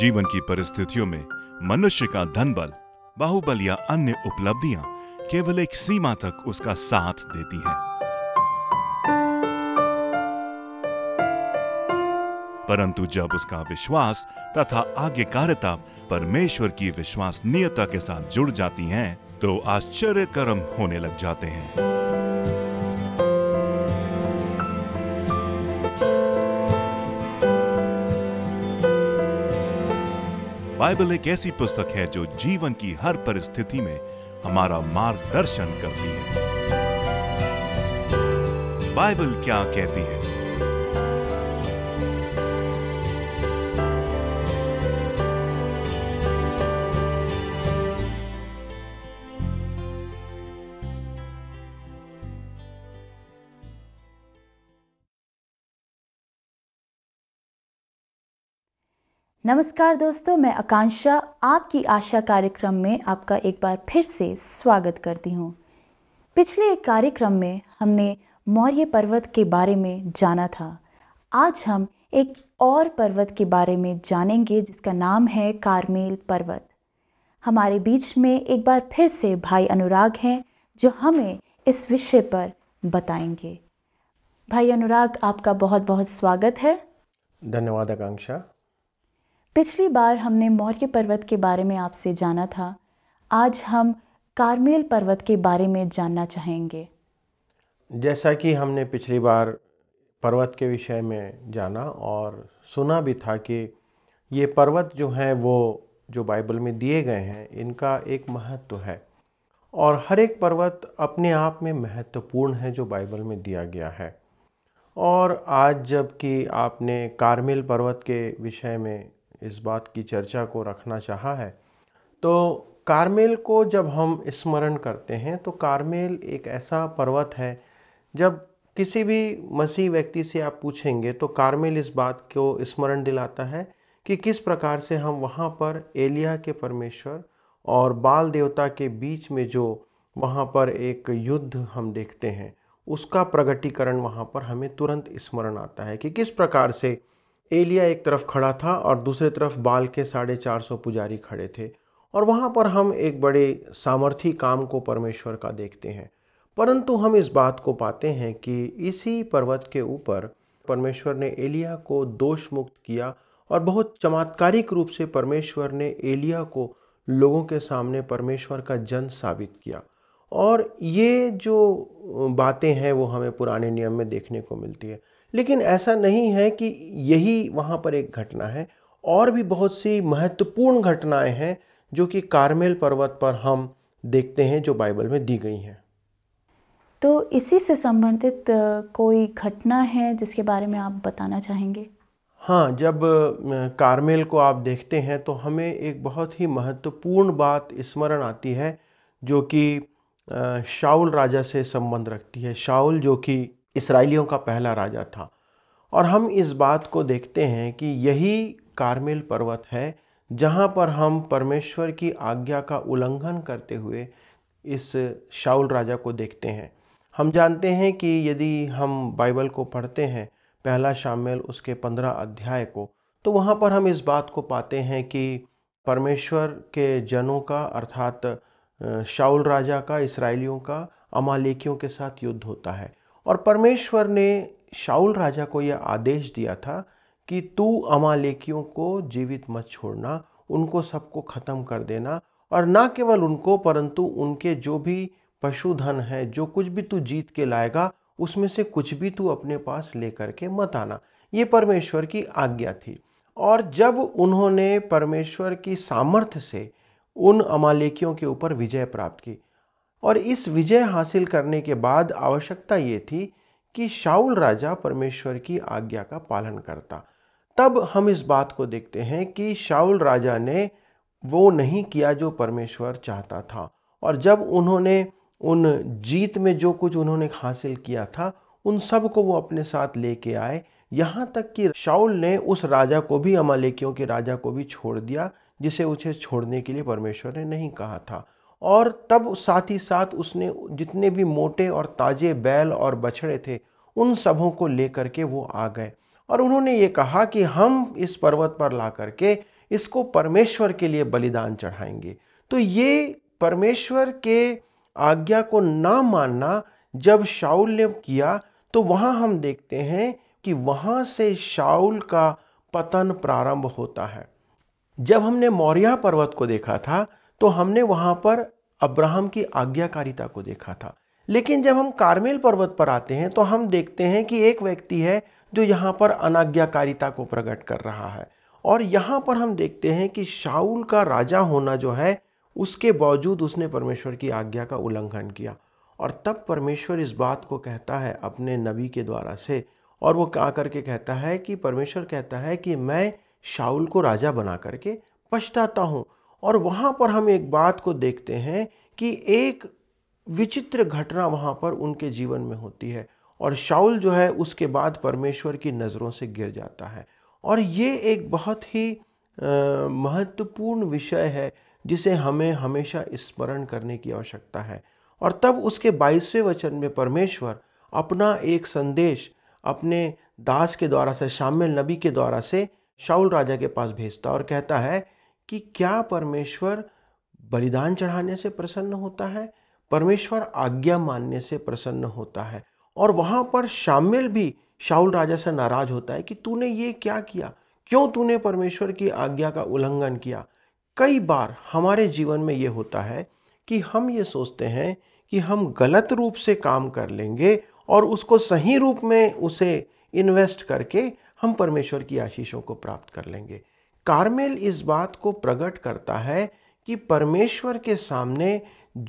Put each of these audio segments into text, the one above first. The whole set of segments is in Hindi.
जीवन की परिस्थितियों में मनुष्य का धन बल बाहुबल या अन्य उपलब्धियां केवल एक सीमा तक उसका साथ देती हैं। परंतु जब उसका विश्वास तथा कार्यता परमेश्वर की विश्वसनीयता के साथ जुड़ जाती हैं, तो आश्चर्य कर्म होने लग जाते हैं बाइबल एक ऐसी पुस्तक है जो जीवन की हर परिस्थिति में हमारा मार्गदर्शन करती है बाइबल क्या कहती है नमस्कार दोस्तों मैं आकांक्षा आपकी आशा कार्यक्रम में आपका एक बार फिर से स्वागत करती हूँ पिछले एक कार्यक्रम में हमने मौर्य पर्वत के बारे में जाना था आज हम एक और पर्वत के बारे में जानेंगे जिसका नाम है कारमेल पर्वत हमारे बीच में एक बार फिर से भाई अनुराग हैं जो हमें इस विषय पर बताएंगे भाई अनुराग आपका बहुत बहुत स्वागत है धन्यवाद आकांक्षा पिछली बार हमने मौर्य पर्वत के बारे में आपसे जाना था आज हम कार्मेल पर्वत के बारे में जानना चाहेंगे जैसा कि हमने पिछली बार पर्वत के विषय में जाना और सुना भी था कि ये पर्वत जो हैं वो जो बाइबल में दिए गए हैं इनका एक महत्व है और हर एक पर्वत अपने आप में महत्वपूर्ण है जो बाइबल में दिया गया है और आज जबकि आपने कार्मेल पर्वत के विषय में इस बात की चर्चा को रखना चाहा है तो कारमेल को जब हम स्मरण करते हैं तो कारमेल एक ऐसा पर्वत है जब किसी भी मसीह व्यक्ति से आप पूछेंगे तो कारमेल इस बात को स्मरण दिलाता है कि किस प्रकार से हम वहाँ पर एलिया के परमेश्वर और बाल देवता के बीच में जो वहाँ पर एक युद्ध हम देखते हैं उसका प्रगटीकरण वहाँ पर हमें तुरंत स्मरण आता है कि किस प्रकार से एलिया एक तरफ खड़ा था और दूसरे तरफ बाल के साढ़े चार सौ पुजारी खड़े थे और वहाँ पर हम एक बड़े सामर्थी काम को परमेश्वर का देखते हैं परंतु हम इस बात को पाते हैं कि इसी पर्वत के ऊपर परमेश्वर ने एलिया को दोष मुक्त किया और बहुत चमत्कारिक रूप से परमेश्वर ने एलिया को लोगों के सामने परमेश्वर का जन साबित किया और ये जो बातें हैं वो हमें पुराने नियम में देखने को मिलती है लेकिन ऐसा नहीं है कि यही वहाँ पर एक घटना है और भी बहुत सी महत्वपूर्ण घटनाएं हैं जो कि कार्मेल पर्वत पर हम देखते हैं जो बाइबल में दी गई हैं तो इसी से संबंधित कोई घटना है जिसके बारे में आप बताना चाहेंगे हाँ जब कारमेल को आप देखते हैं तो हमें एक बहुत ही महत्वपूर्ण बात स्मरण आती है जो कि शाउल राजा से संबंध रखती है शाउल जो कि इसराइलियों का पहला राजा था और हम इस बात को देखते हैं कि यही कारमेल पर्वत है जहाँ पर हम परमेश्वर की आज्ञा का उल्लंघन करते हुए इस शाउल राजा को देखते हैं हम जानते हैं कि यदि हम बाइबल को पढ़ते हैं पहला शामिल उसके पंद्रह अध्याय को तो वहाँ पर हम इस बात को पाते हैं कि परमेश्वर के जनों का अर्थात शाउल राजा का इसराइलियों का अमालिकियों के साथ युद्ध होता है और परमेश्वर ने शाउल राजा को यह आदेश दिया था कि तू अमालेकियों को जीवित मत छोड़ना उनको सबको ख़त्म कर देना और ना केवल उनको परंतु उनके जो भी पशुधन है जो कुछ भी तू जीत के लाएगा उसमें से कुछ भी तू अपने पास लेकर के मत आना ये परमेश्वर की आज्ञा थी और जब उन्होंने परमेश्वर की सामर्थ्य से उन अमालेकियों के ऊपर विजय प्राप्त की और इस विजय हासिल करने के बाद आवश्यकता ये थी कि शाउल राजा परमेश्वर की आज्ञा का पालन करता तब हम इस बात को देखते हैं कि शाउल राजा ने वो नहीं किया जो परमेश्वर चाहता था और जब उन्होंने उन जीत में जो कुछ उन्होंने हासिल किया था उन सब को वो अपने साथ लेके आए यहाँ तक कि शाउल ने उस राजा को भी अमालेकियों के राजा को भी छोड़ दिया जिसे उसे छोड़ने के लिए परमेश्वर ने नहीं कहा था और तब साथ ही साथ उसने जितने भी मोटे और ताजे बैल और बछड़े थे उन सबों को लेकर के वो आ गए और उन्होंने ये कहा कि हम इस पर्वत पर ला करके इसको परमेश्वर के लिए बलिदान चढ़ाएंगे तो ये परमेश्वर के आज्ञा को ना मानना जब शाउल ने किया तो वहाँ हम देखते हैं कि वहाँ से शाउल का पतन प्रारंभ होता है जब हमने मौर्या पर्वत को देखा था तो हमने वहाँ पर अब्राहम की आज्ञाकारिता को देखा था लेकिन जब हम कार्मेल पर्वत पर आते हैं तो हम देखते हैं कि एक व्यक्ति है जो यहाँ पर अनाज्ञाकारिता को प्रकट कर रहा है और यहाँ पर हम देखते हैं कि शाउल का राजा होना जो है उसके बावजूद उसने परमेश्वर की आज्ञा का उल्लंघन किया और तब परमेश्वर इस बात को कहता है अपने नबी के द्वारा से और वो कहा करके कहता है कि परमेश्वर कहता है कि मैं शाउल को राजा बना करके पछताता हूँ और वहाँ पर हम एक बात को देखते हैं कि एक विचित्र घटना वहाँ पर उनके जीवन में होती है और शाउल जो है उसके बाद परमेश्वर की नज़रों से गिर जाता है और ये एक बहुत ही महत्वपूर्ण विषय है जिसे हमें हमेशा स्मरण करने की आवश्यकता है और तब उसके बाईसवें वचन में परमेश्वर अपना एक संदेश अपने दास के द्वारा से शामिल नबी के द्वारा से शाउल राजा के पास भेजता और कहता है कि क्या परमेश्वर बलिदान चढ़ाने से प्रसन्न होता है परमेश्वर आज्ञा मानने से प्रसन्न होता है और वहाँ पर शामिल भी शाहुल राजा से नाराज होता है कि तूने ये क्या किया क्यों तूने परमेश्वर की आज्ञा का उल्लंघन किया कई बार हमारे जीवन में ये होता है कि हम ये सोचते हैं कि हम गलत रूप से काम कर लेंगे और उसको सही रूप में उसे इन्वेस्ट करके हम परमेश्वर की आशीषों को प्राप्त कर लेंगे कार्मेल इस बात को प्रकट करता है कि परमेश्वर के सामने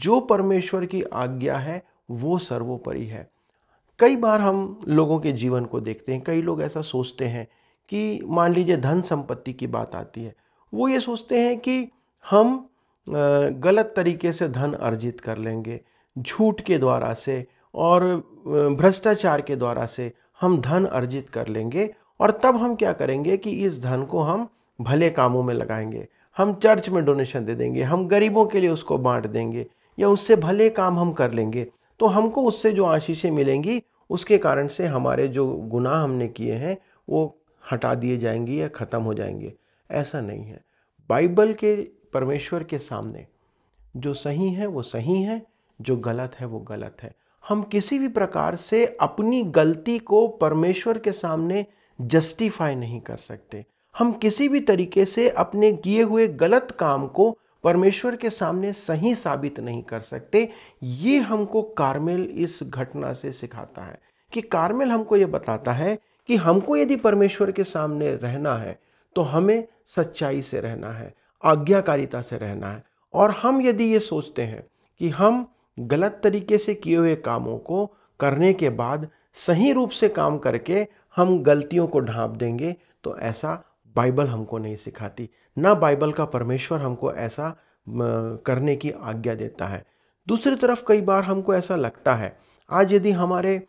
जो परमेश्वर की आज्ञा है वो सर्वोपरि है कई बार हम लोगों के जीवन को देखते हैं कई लोग ऐसा सोचते हैं कि मान लीजिए धन संपत्ति की बात आती है वो ये सोचते हैं कि हम गलत तरीके से धन अर्जित कर लेंगे झूठ के द्वारा से और भ्रष्टाचार के द्वारा से हम धन अर्जित कर लेंगे और तब हम क्या करेंगे कि इस धन को हम भले कामों में लगाएंगे हम चर्च में डोनेशन दे देंगे हम गरीबों के लिए उसको बांट देंगे या उससे भले काम हम कर लेंगे तो हमको उससे जो आशीषें मिलेंगी उसके कारण से हमारे जो गुनाह हमने किए हैं वो हटा दिए जाएंगे या ख़त्म हो जाएंगे ऐसा नहीं है बाइबल के परमेश्वर के सामने जो सही है वो सही है जो गलत है वो गलत है हम किसी भी प्रकार से अपनी गलती को परमेश्वर के सामने जस्टिफाई नहीं कर सकते हम किसी भी तरीके से अपने किए हुए गलत काम को परमेश्वर के सामने सही साबित नहीं कर सकते ये हमको कार्मेल इस घटना से सिखाता है कि कार्मेल हमको ये बताता है कि हमको यदि परमेश्वर के सामने रहना है तो हमें सच्चाई से रहना है आज्ञाकारिता से रहना है और हम यदि ये सोचते हैं कि हम गलत तरीके से किए हुए कामों को करने के बाद सही रूप से काम करके हम गलतियों को ढांप देंगे तो ऐसा बाइबल हमको नहीं सिखाती ना बाइबल का परमेश्वर हमको ऐसा करने की आज्ञा देता है दूसरी तरफ कई बार हमको ऐसा लगता है आज यदि हमारे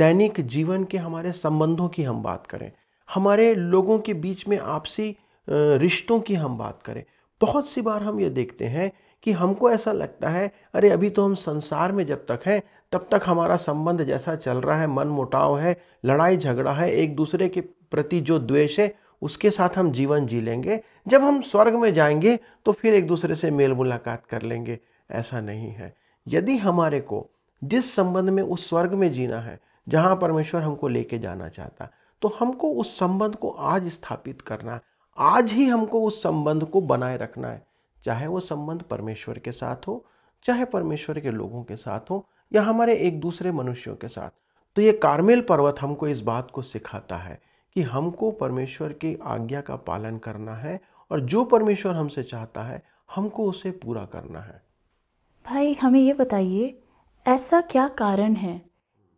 दैनिक जीवन के हमारे संबंधों की हम बात करें हमारे लोगों के बीच में आपसी रिश्तों की हम बात करें बहुत सी बार हम ये देखते हैं कि हमको ऐसा लगता है अरे अभी तो हम संसार में जब तक हैं तब तक हमारा संबंध जैसा चल रहा है मन मुटाव है लड़ाई झगड़ा है एक दूसरे के प्रति जो द्वेष है उसके साथ हम जीवन जी लेंगे जब हम स्वर्ग में जाएंगे तो फिर एक दूसरे से मेल मुलाकात कर लेंगे ऐसा नहीं है यदि हमारे को जिस संबंध में उस स्वर्ग में जीना है जहाँ परमेश्वर हमको लेके जाना चाहता तो हमको उस संबंध को आज स्थापित करना आज ही हमको उस संबंध को बनाए रखना है चाहे वो संबंध परमेश्वर के साथ हो चाहे परमेश्वर के लोगों के साथ हो या हमारे एक दूसरे मनुष्यों के साथ तो ये कार्मेल पर्वत हमको इस बात को सिखाता है कि हमको परमेश्वर की आज्ञा का पालन करना है और जो परमेश्वर हमसे चाहता है हमको उसे पूरा करना है भाई हमें ये बताइए ऐसा क्या कारण है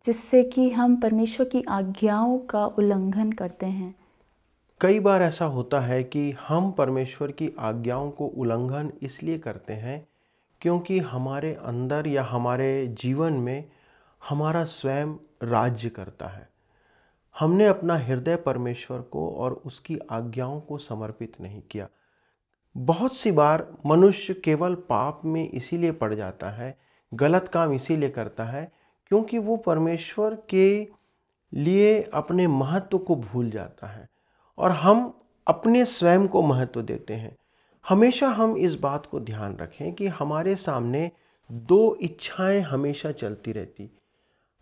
जिससे कि हम परमेश्वर की आज्ञाओं का उल्लंघन करते हैं कई बार ऐसा होता है कि हम परमेश्वर की आज्ञाओं को उल्लंघन इसलिए करते हैं क्योंकि हमारे अंदर या हमारे जीवन में हमारा स्वयं राज्य करता है हमने अपना हृदय परमेश्वर को और उसकी आज्ञाओं को समर्पित नहीं किया बहुत सी बार मनुष्य केवल पाप में इसीलिए पड़ जाता है गलत काम इसीलिए करता है क्योंकि वो परमेश्वर के लिए अपने महत्व को भूल जाता है और हम अपने स्वयं को महत्व देते हैं हमेशा हम इस बात को ध्यान रखें कि हमारे सामने दो इच्छाएं हमेशा चलती रहती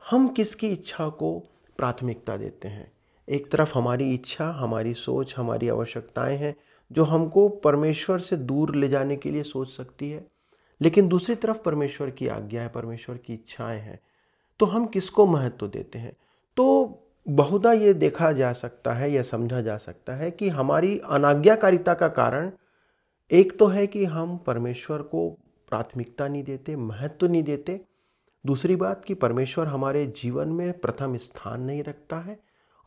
हम किसकी इच्छा को प्राथमिकता देते हैं एक तरफ हमारी इच्छा हमारी सोच हमारी आवश्यकताएं हैं जो हमको परमेश्वर से दूर ले जाने के लिए सोच सकती है लेकिन दूसरी तरफ परमेश्वर की आज्ञा है परमेश्वर की इच्छाएं हैं तो हम किसको महत्व देते हैं तो बहुधा ये देखा जा सकता है या समझा जा सकता है कि हमारी अनाज्ञाकारिता का कारण एक तो है कि हम परमेश्वर को प्राथमिकता नहीं देते महत्व नहीं देते दूसरी बात कि परमेश्वर हमारे जीवन में प्रथम स्थान नहीं रखता है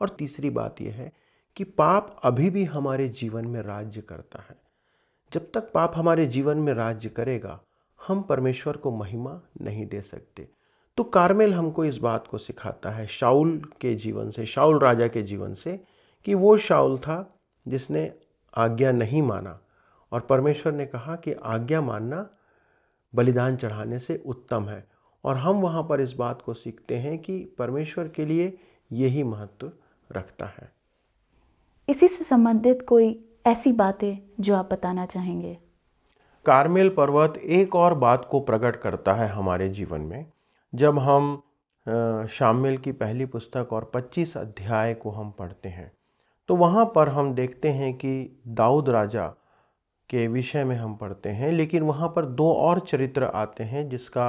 और तीसरी बात यह है कि पाप अभी भी हमारे जीवन में राज्य करता है जब तक पाप हमारे जीवन में राज्य करेगा हम परमेश्वर को महिमा नहीं दे सकते तो कार्मेल हमको इस बात को सिखाता है शाउल के जीवन से शाउल राजा के जीवन से कि वो शाउल था जिसने आज्ञा नहीं माना और परमेश्वर ने कहा कि आज्ञा मानना बलिदान चढ़ाने से उत्तम है और हम वहाँ पर इस बात को सीखते हैं कि परमेश्वर के लिए यही महत्व रखता है इसी से संबंधित कोई ऐसी बातें जो आप बताना चाहेंगे कार्मेल पर्वत एक और बात को प्रकट करता है हमारे जीवन में जब हम शामिल की पहली पुस्तक और 25 अध्याय को हम पढ़ते हैं तो वहाँ पर हम देखते हैं कि दाऊद राजा के विषय में हम पढ़ते हैं लेकिन वहाँ पर दो और चरित्र आते हैं जिसका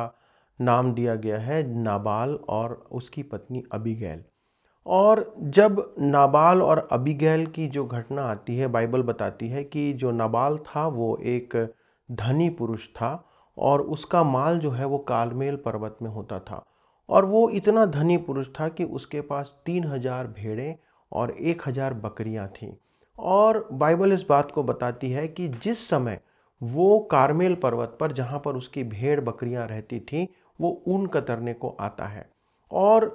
नाम दिया गया है नाबाल और उसकी पत्नी अबीगैल और जब नाबाल और अबीगैल की जो घटना आती है बाइबल बताती है कि जो नाबाल था वो एक धनी पुरुष था और उसका माल जो है वो कालमेल पर्वत में होता था और वो इतना धनी पुरुष था कि उसके पास तीन हज़ार भेड़ें और एक हज़ार बकरियाँ थीं और बाइबल इस बात को बताती है कि जिस समय वो कारमेल पर्वत पर जहाँ पर उसकी भेड़ बकरियाँ रहती थीं वो ऊन कतरने को आता है और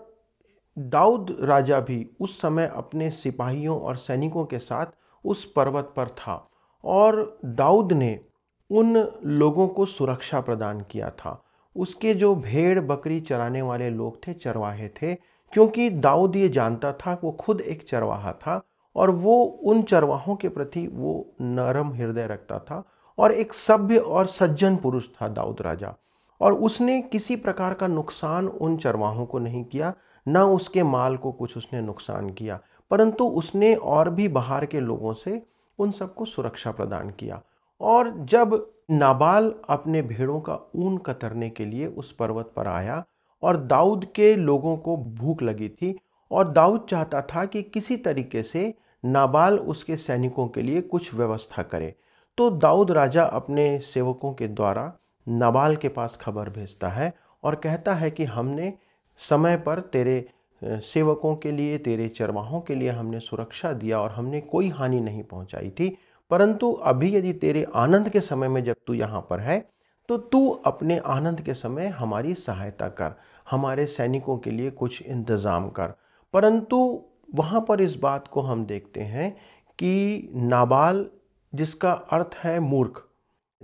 दाऊद राजा भी उस समय अपने सिपाहियों और सैनिकों के साथ उस पर्वत पर था और दाऊद ने उन लोगों को सुरक्षा प्रदान किया था उसके जो भेड़ बकरी चराने वाले लोग थे चरवाहे थे क्योंकि दाऊद ये जानता था वो खुद एक चरवाहा था और वो उन चरवाहों के प्रति वो नरम हृदय रखता था और एक सभ्य और सज्जन पुरुष था दाऊद राजा और उसने किसी प्रकार का नुकसान उन चरवाहों को नहीं किया ना उसके माल को कुछ उसने नुकसान किया परंतु उसने और भी बाहर के लोगों से उन सबको सुरक्षा प्रदान किया और जब नाबाल अपने भेड़ों का ऊन कतरने के लिए उस पर्वत पर आया और दाऊद के लोगों को भूख लगी थी और दाऊद चाहता था कि किसी तरीके से नाबाल उसके सैनिकों के लिए कुछ व्यवस्था करे तो दाऊद राजा अपने सेवकों के द्वारा नाबाल के पास खबर भेजता है और कहता है कि हमने समय पर तेरे सेवकों के लिए तेरे चरवाहों के लिए हमने सुरक्षा दिया और हमने कोई हानि नहीं पहुंचाई थी परंतु अभी यदि तेरे आनंद के समय में जब तू यहाँ पर है तो तू अपने आनंद के समय हमारी सहायता कर हमारे सैनिकों के लिए कुछ इंतज़ाम कर परंतु वहाँ पर इस बात को हम देखते हैं कि नाबाल जिसका अर्थ है मूर्ख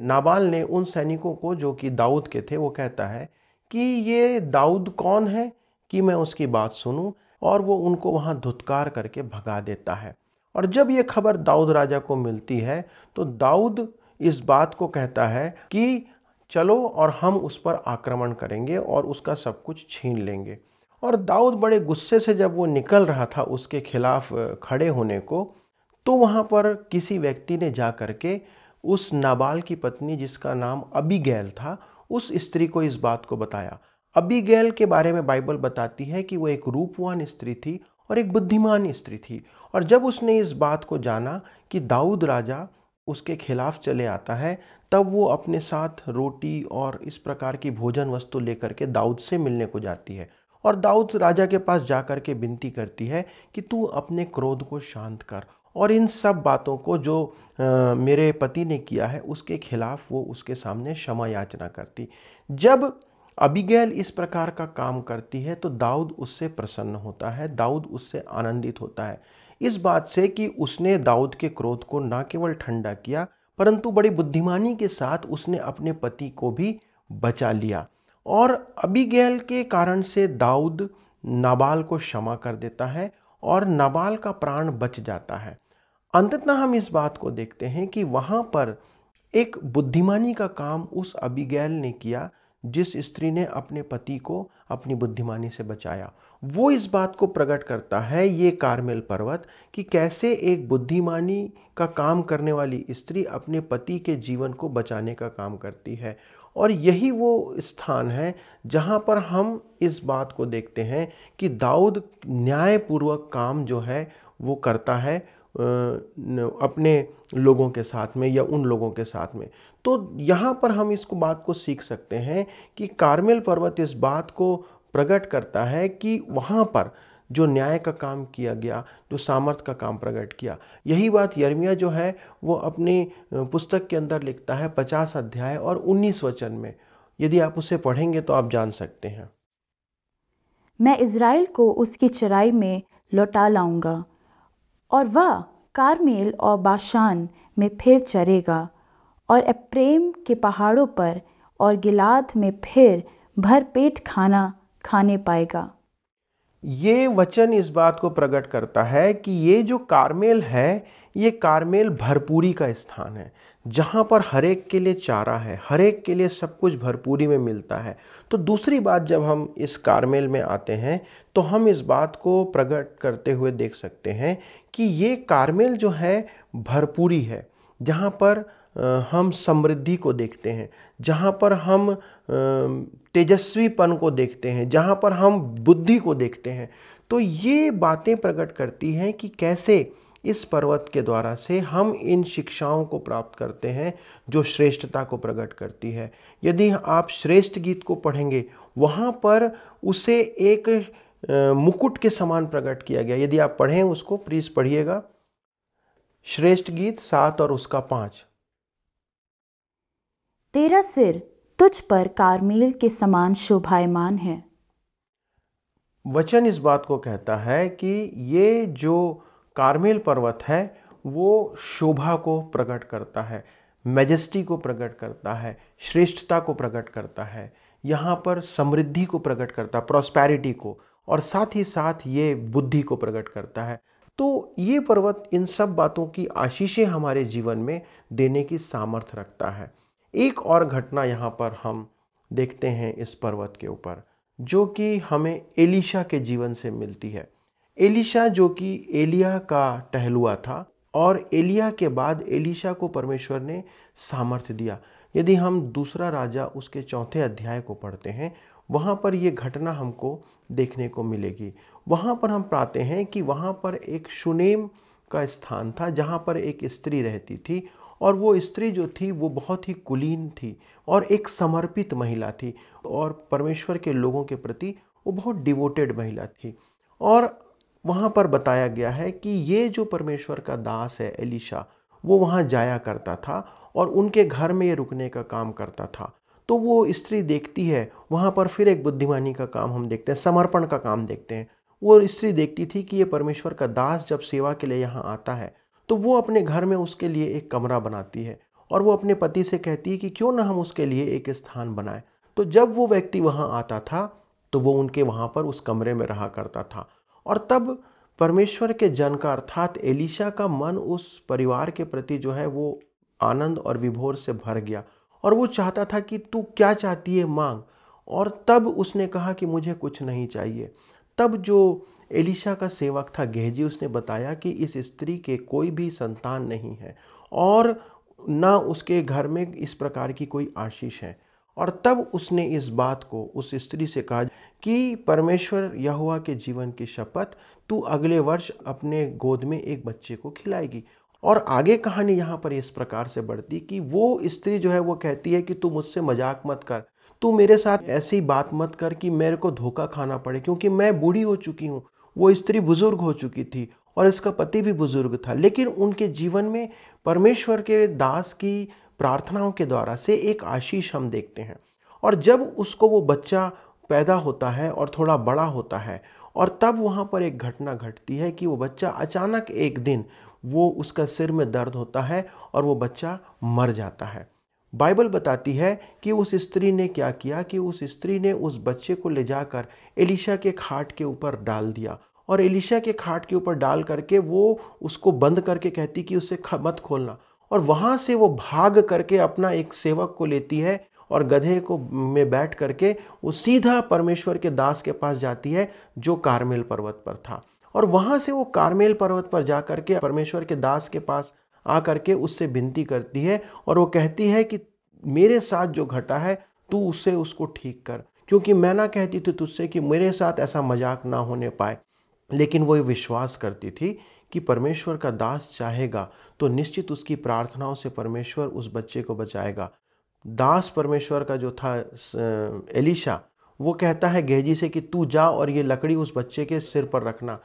नाबाल ने उन सैनिकों को जो कि दाऊद के थे वो कहता है कि ये दाऊद कौन है कि मैं उसकी बात सुनूं और वो उनको वहाँ धुतकार करके भगा देता है और जब ये खबर दाऊद राजा को मिलती है तो दाऊद इस बात को कहता है कि चलो और हम उस पर आक्रमण करेंगे और उसका सब कुछ छीन लेंगे और दाऊद बड़े गुस्से से जब वो निकल रहा था उसके खिलाफ खड़े होने को तो वहाँ पर किसी व्यक्ति ने जा करके के उस नाबाल की पत्नी जिसका नाम अबीगैल था उस स्त्री को इस बात को बताया अबीगैल के बारे में बाइबल बताती है कि वह एक रूपवान स्त्री थी और एक बुद्धिमान स्त्री थी और जब उसने इस बात को जाना कि दाऊद राजा उसके खिलाफ चले आता है तब वो अपने साथ रोटी और इस प्रकार की भोजन वस्तु लेकर के दाऊद से मिलने को जाती है और दाऊद राजा के पास जा कर के विनती करती है कि तू अपने क्रोध को शांत कर और इन सब बातों को जो आ, मेरे पति ने किया है उसके खिलाफ वो उसके सामने क्षमा याचना करती जब अबिगैल इस प्रकार का काम करती है तो दाऊद उससे प्रसन्न होता है दाऊद उससे आनंदित होता है इस बात से कि उसने दाऊद के क्रोध को ना केवल ठंडा किया परंतु बड़ी बुद्धिमानी के साथ उसने अपने पति को भी बचा लिया और अबिगैल के कारण से दाऊद नाबाल को क्षमा कर देता है और नाबाल का प्राण बच जाता है अंततः हम इस बात को देखते हैं कि वहाँ पर एक बुद्धिमानी का काम उस अबिगैल ने किया जिस स्त्री ने अपने पति को अपनी बुद्धिमानी से बचाया वो इस बात को प्रकट करता है ये कार्मेल पर्वत कि कैसे एक बुद्धिमानी का काम करने वाली स्त्री अपने पति के जीवन को बचाने का काम करती है और यही वो स्थान है जहाँ पर हम इस बात को देखते हैं कि दाऊद न्यायपूर्वक काम जो है वो करता है अपने लोगों के साथ में या उन लोगों के साथ में तो यहाँ पर हम इसको बात को सीख सकते हैं कि कार्मेल पर्वत इस बात को प्रकट करता है कि वहाँ पर जो न्याय का काम किया गया जो सामर्थ्य का काम प्रकट किया यही बात यर्मिया जो है वो अपनी पुस्तक के अंदर लिखता है पचास अध्याय और उन्नीस वचन में यदि आप उसे पढ़ेंगे तो आप जान सकते हैं मैं इसराइल को उसकी चराई में लौटा लाऊंगा और वह कारमेल और बाशान में फिर चरेगा और अप्रेम के पहाड़ों पर और गिलाद में फिर भरपेट खाना खाने पाएगा ये वचन इस बात को प्रकट करता है कि ये जो कारमेल है ये कारमेल भरपूरी का स्थान है जहाँ पर हर एक के लिए चारा है हर एक के लिए सब कुछ भरपूरी में मिलता है तो दूसरी बात जब हम इस कारमेल में आते हैं तो हम इस बात को प्रकट करते हुए देख सकते हैं कि ये कारमेल जो है भरपूरी है जहाँ पर हम समृद्धि को देखते हैं जहाँ पर हम तेजस्वीपन को देखते हैं जहाँ पर हम बुद्धि को देखते हैं तो ये बातें प्रकट करती हैं कि कैसे इस पर्वत के द्वारा से हम इन शिक्षाओं को प्राप्त करते हैं जो श्रेष्ठता को प्रकट करती है यदि आप श्रेष्ठ गीत को पढ़ेंगे वहाँ पर उसे एक मुकुट के समान प्रकट किया गया यदि आप पढ़ें उसको प्लीज़ पढ़िएगा श्रेष्ठ गीत सात और उसका पांच तेरा सिर तुझ पर कारमेल के समान शोभायमान है वचन इस बात को कहता है कि ये जो कार्मेल पर्वत है वो शोभा को प्रकट करता है मेजेस्टी को प्रकट करता है श्रेष्ठता को प्रकट करता है यहाँ पर समृद्धि को प्रकट करता है प्रॉस्पैरिटी को और साथ ही साथ ये बुद्धि को प्रकट करता है तो ये पर्वत इन सब बातों की आशीषें हमारे जीवन में देने की सामर्थ्य रखता है एक और घटना यहाँ पर हम देखते हैं इस पर्वत के ऊपर जो कि हमें एलिशा के जीवन से मिलती है एलिशा जो कि एलिया का टहलुआ था और एलिया के बाद एलिशा को परमेश्वर ने सामर्थ्य दिया यदि हम दूसरा राजा उसके चौथे अध्याय को पढ़ते हैं वहाँ पर ये घटना हमको देखने को मिलेगी वहाँ पर हम पाते हैं कि वहाँ पर एक शुनेम का स्थान था जहाँ पर एक स्त्री रहती थी और वो स्त्री जो थी वो बहुत ही कुलीन थी और एक समर्पित महिला थी और परमेश्वर के लोगों के प्रति वो बहुत डिवोटेड महिला थी और वहाँ पर बताया गया है कि ये जो परमेश्वर का दास है एलिशा वो वहाँ जाया करता था और उनके घर में ये रुकने का काम करता था तो वो स्त्री देखती है वहाँ पर फिर एक बुद्धिमानी का काम हम देखते हैं समर्पण का काम देखते हैं वो स्त्री देखती थी कि ये परमेश्वर का दास जब सेवा के लिए यहाँ आता है तो वो अपने घर में उसके लिए एक कमरा बनाती है और वो अपने पति से कहती है कि क्यों ना हम उसके लिए एक स्थान बनाएं तो जब वो व्यक्ति वहाँ आता था तो वो उनके वहाँ पर उस कमरे में रहा करता था और तब परमेश्वर के जन का अर्थात एलिशा का मन उस परिवार के प्रति जो है वो आनंद और विभोर से भर गया और वो चाहता था कि तू क्या चाहती है मांग और तब उसने कहा कि मुझे कुछ नहीं चाहिए तब जो एलिशा का सेवक था गहजी उसने बताया कि इस स्त्री के कोई भी संतान नहीं है और ना उसके घर में इस प्रकार की कोई आशीष है और तब उसने इस बात को उस स्त्री से कहा कि परमेश्वर यहुआ के जीवन की शपथ तू अगले वर्ष अपने गोद में एक बच्चे को खिलाएगी और आगे कहानी यहाँ पर इस प्रकार से बढ़ती कि वो स्त्री जो है वो कहती है कि तू मुझसे मजाक मत कर तू मेरे साथ ऐसी बात मत कर कि मेरे को धोखा खाना पड़े क्योंकि मैं बूढ़ी हो चुकी हूँ वो स्त्री बुजुर्ग हो चुकी थी और इसका पति भी बुजुर्ग था लेकिन उनके जीवन में परमेश्वर के दास की प्रार्थनाओं के द्वारा से एक आशीष हम देखते हैं और जब उसको वो बच्चा पैदा होता है और थोड़ा बड़ा होता है और तब वहाँ पर एक घटना घटती है कि वो बच्चा अचानक एक दिन वो उसका सिर में दर्द होता है और वो बच्चा मर जाता है बाइबल बताती है कि उस स्त्री ने क्या किया कि उस स्त्री ने उस बच्चे को ले जाकर एलिशा के खाट के ऊपर डाल दिया और एलिशा के खाट के ऊपर डाल करके वो उसको बंद करके कहती कि उसे मत खोलना और वहाँ से वो भाग करके अपना एक सेवक को लेती है और गधे को में बैठ करके वो सीधा परमेश्वर के दास के पास जाती है जो कारमेल पर्वत पर था और वहाँ से वो कारमेल पर्वत पर जा करके परमेश्वर के दास के पास आ करके उससे विनती करती है और वो कहती है कि मेरे साथ जो घटा है तू उसे उसको ठीक कर क्योंकि मैं ना कहती थी तुझसे कि मेरे साथ ऐसा मजाक ना होने पाए लेकिन वो ये विश्वास करती थी कि परमेश्वर का दास चाहेगा तो निश्चित उसकी प्रार्थनाओं से परमेश्वर उस बच्चे को बचाएगा दास परमेश्वर का जो था एलिशा वो कहता है गहजी से कि तू जा और ये लकड़ी उस बच्चे के सिर पर रखना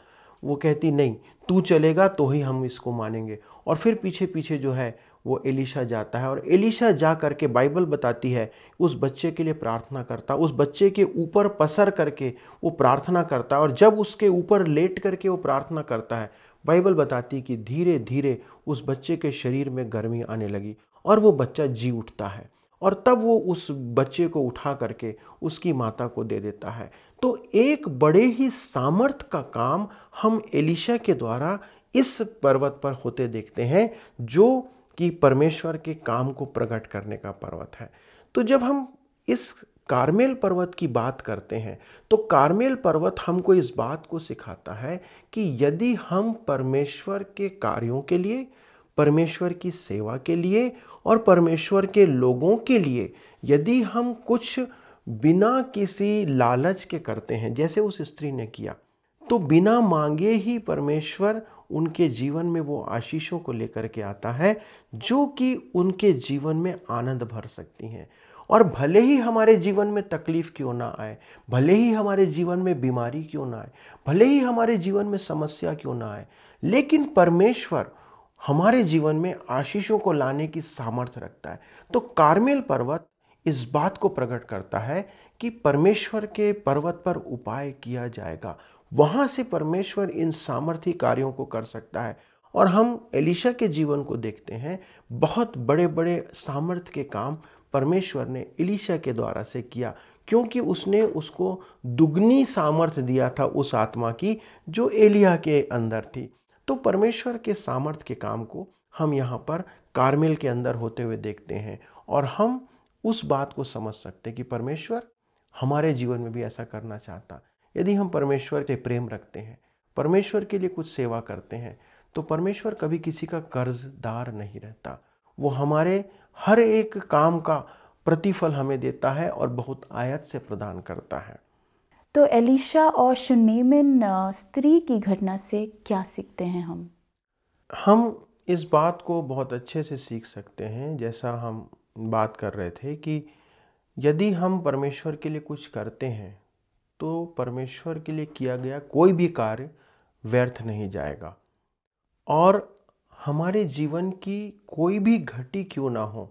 वो कहती नहीं तू चलेगा तो ही हम इसको मानेंगे और फिर पीछे पीछे जो है वो एलिशा जाता है और एलिशा जा करके बाइबल बताती है उस बच्चे के लिए प्रार्थना करता उस बच्चे के ऊपर पसर करके वो प्रार्थना करता है और जब उसके ऊपर लेट करके वो प्रार्थना करता है बाइबल बताती कि धीरे धीरे उस बच्चे के शरीर में गर्मी आने लगी और वो बच्चा जी उठता है और तब वो उस बच्चे को उठा करके उसकी माता को दे देता है तो एक बड़े ही सामर्थ का काम हम एलिशा के द्वारा इस पर्वत पर होते देखते हैं जो कि परमेश्वर के काम को प्रकट करने का पर्वत है तो जब हम इस कार्मेल पर्वत की बात करते हैं तो कार्मेल पर्वत हमको इस बात को सिखाता है कि यदि हम परमेश्वर के कार्यों के लिए परमेश्वर की सेवा के लिए और परमेश्वर के लोगों के लिए यदि हम कुछ बिना किसी लालच के करते हैं जैसे उस स्त्री ने किया तो बिना मांगे ही परमेश्वर उनके जीवन में वो आशीषों को लेकर के आता है जो कि उनके जीवन में आनंद भर सकती हैं और भले ही हमारे जीवन में तकलीफ़ क्यों ना आए भले ही हमारे जीवन में बीमारी क्यों ना आए भले ही हमारे जीवन में समस्या क्यों ना आए लेकिन परमेश्वर हमारे जीवन में आशीषों को लाने की सामर्थ्य रखता है तो कार्मेल पर्वत इस बात को प्रकट करता है कि परमेश्वर के पर्वत पर उपाय किया जाएगा वहाँ से परमेश्वर इन सामर्थ्य कार्यों को कर सकता है और हम एलिशा के जीवन को देखते हैं बहुत बड़े बड़े सामर्थ्य के काम परमेश्वर ने एलिशा के द्वारा से किया क्योंकि उसने उसको दुगनी सामर्थ्य दिया था उस आत्मा की जो एलिया के अंदर थी तो परमेश्वर के सामर्थ्य के काम को हम यहाँ पर कारमेल के अंदर होते हुए देखते हैं और हम उस बात को समझ सकते कि परमेश्वर हमारे जीवन में भी ऐसा करना चाहता यदि हम परमेश्वर से प्रेम रखते हैं परमेश्वर के लिए कुछ सेवा करते हैं तो परमेश्वर कभी किसी का कर्जदार नहीं रहता वो हमारे हर एक काम का प्रतिफल हमें देता है और बहुत आयत से प्रदान करता है तो एलिशा और शुनेमिन स्त्री की घटना से क्या सीखते हैं हम हम इस बात को बहुत अच्छे से सीख सकते हैं जैसा हम बात कर रहे थे कि यदि हम परमेश्वर के लिए कुछ करते हैं तो परमेश्वर के लिए किया गया कोई भी कार्य व्यर्थ नहीं जाएगा और हमारे जीवन की कोई भी घटी क्यों ना हो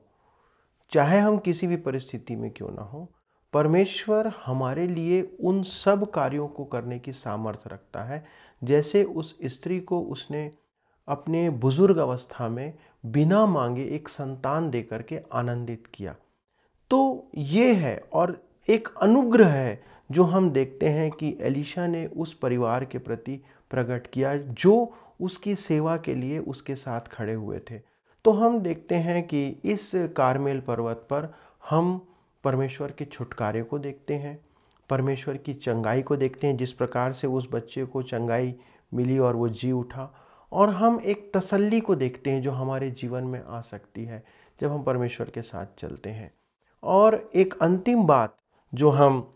चाहे हम किसी भी परिस्थिति में क्यों ना हो परमेश्वर हमारे लिए उन सब कार्यों को करने की सामर्थ्य रखता है जैसे उस स्त्री को उसने अपने बुजुर्ग अवस्था में बिना मांगे एक संतान दे करके आनंदित किया तो ये है और एक अनुग्रह है जो हम देखते हैं कि एलिशा ने उस परिवार के प्रति प्रकट किया जो उसकी सेवा के लिए उसके साथ खड़े हुए थे तो हम देखते हैं कि इस कारमेल पर्वत पर हम परमेश्वर के छुटकारे को देखते हैं परमेश्वर की चंगाई को देखते हैं जिस प्रकार से उस बच्चे को चंगाई मिली और वो जी उठा और हम एक तसल्ली को देखते हैं जो हमारे जीवन में आ सकती है जब हम परमेश्वर के साथ चलते हैं और एक अंतिम बात जो हम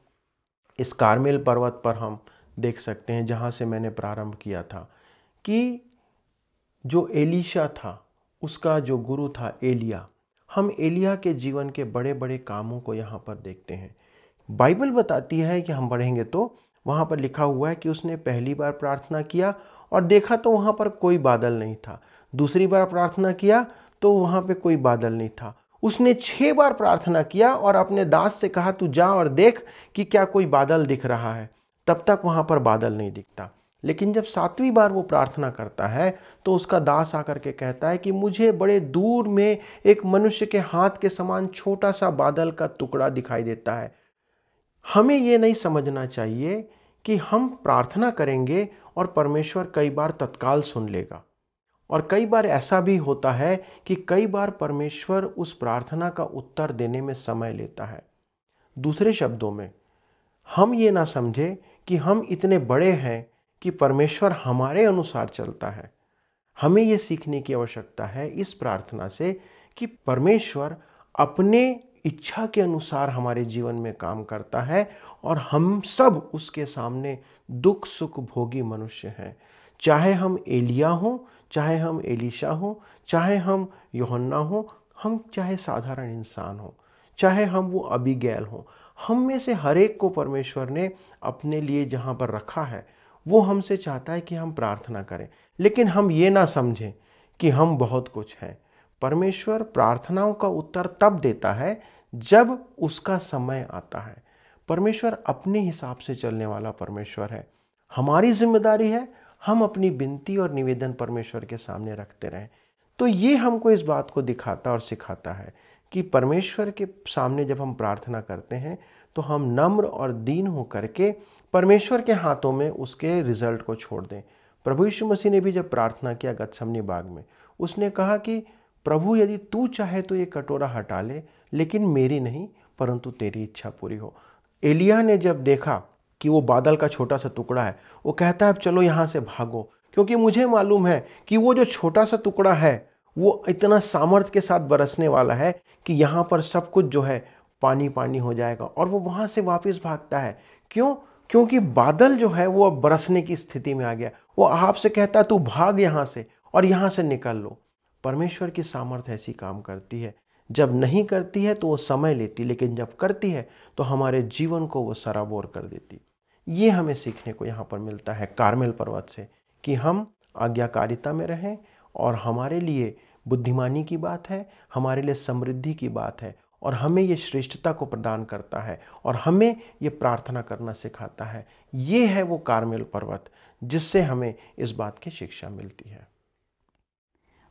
इस कारमेल पर्वत पर हम देख सकते हैं जहाँ से मैंने प्रारंभ किया था कि जो एलिशा था उसका जो गुरु था एलिया हम एलिया के जीवन के बड़े बड़े कामों को यहाँ पर देखते हैं बाइबल बताती है कि हम बढ़ेंगे तो वहाँ पर लिखा हुआ है कि उसने पहली बार प्रार्थना किया और देखा तो वहाँ पर कोई बादल नहीं था दूसरी बार प्रार्थना किया तो वहाँ पर कोई बादल नहीं था उसने छः बार प्रार्थना किया और अपने दास से कहा तू जा और देख कि क्या कोई बादल दिख रहा है तब तक वहाँ पर बादल नहीं दिखता लेकिन जब सातवीं बार वो प्रार्थना करता है तो उसका दास आकर के कहता है कि मुझे बड़े दूर में एक मनुष्य के हाथ के समान छोटा सा बादल का टुकड़ा दिखाई देता है हमें ये नहीं समझना चाहिए कि हम प्रार्थना करेंगे और परमेश्वर कई बार तत्काल सुन लेगा और कई बार ऐसा भी होता है कि कई बार परमेश्वर उस प्रार्थना का उत्तर देने में समय लेता है दूसरे शब्दों में हम ये ना समझे कि हम इतने बड़े हैं कि परमेश्वर हमारे अनुसार चलता है हमें ये सीखने की आवश्यकता है इस प्रार्थना से कि परमेश्वर अपने इच्छा के अनुसार हमारे जीवन में काम करता है और हम सब उसके सामने दुख सुख भोगी मनुष्य हैं चाहे हम एलिया हों चाहे हम एलिशा हों चाहे हम योहन्ना हों हम चाहे साधारण इंसान हों चाहे हम वो अभिगैल हों हम में से हर एक को परमेश्वर ने अपने लिए जहाँ पर रखा है वो हमसे चाहता है कि हम प्रार्थना करें लेकिन हम ये ना समझें कि हम बहुत कुछ हैं परमेश्वर प्रार्थनाओं का उत्तर तब देता है जब उसका समय आता है परमेश्वर अपने हिसाब से चलने वाला परमेश्वर है हमारी जिम्मेदारी है हम अपनी विनती और निवेदन परमेश्वर के सामने रखते रहें तो ये हमको इस बात को दिखाता और सिखाता है कि परमेश्वर के सामने जब हम प्रार्थना करते हैं तो हम नम्र और दीन हो करके परमेश्वर के हाथों में उसके रिजल्ट को छोड़ दें प्रभु यीशु मसीह ने भी जब प्रार्थना किया गतसमनी बाग में उसने कहा कि प्रभु यदि तू चाहे तो ये कटोरा हटा ले लेकिन मेरी नहीं परंतु तेरी इच्छा पूरी हो एलिया ने जब देखा कि वो बादल का छोटा सा टुकड़ा है वो कहता है चलो यहाँ से भागो क्योंकि मुझे मालूम है कि वो जो छोटा सा टुकड़ा है वो इतना सामर्थ्य के साथ बरसने वाला है कि यहाँ पर सब कुछ जो है पानी पानी हो जाएगा और वो वहाँ से वापस भागता है क्यों क्योंकि बादल जो है वो अब बरसने की स्थिति में आ गया वो आपसे से कहता है तू भाग यहाँ से और यहाँ से निकल लो परमेश्वर की सामर्थ्य ऐसी काम करती है जब नहीं करती है तो वो समय लेती लेकिन जब करती है तो हमारे जीवन को वो सराबोर कर देती ये हमें सीखने को यहाँ पर मिलता है कार्मेल पर्वत से कि हम आज्ञाकारिता में रहें और हमारे लिए बुद्धिमानी की बात है हमारे लिए समृद्धि की बात है और हमें ये श्रेष्ठता को प्रदान करता है और हमें ये प्रार्थना करना सिखाता है ये है वो कार्मेल पर्वत जिससे हमें इस बात की शिक्षा मिलती है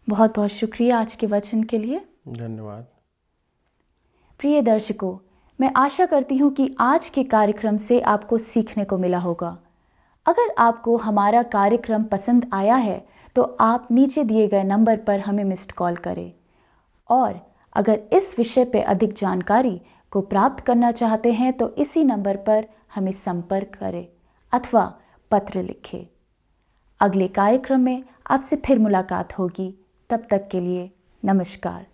बहुत बहुत शुक्रिया आज के वचन के लिए धन्यवाद प्रिय दर्शकों मैं आशा करती हूँ कि आज के कार्यक्रम से आपको सीखने को मिला होगा अगर आपको हमारा कार्यक्रम पसंद आया है तो आप नीचे दिए गए नंबर पर हमें मिस्ड कॉल करें और अगर इस विषय पर अधिक जानकारी को प्राप्त करना चाहते हैं तो इसी नंबर पर हमें संपर्क करें अथवा पत्र लिखें अगले कार्यक्रम में आपसे फिर मुलाकात होगी तब तक के लिए नमस्कार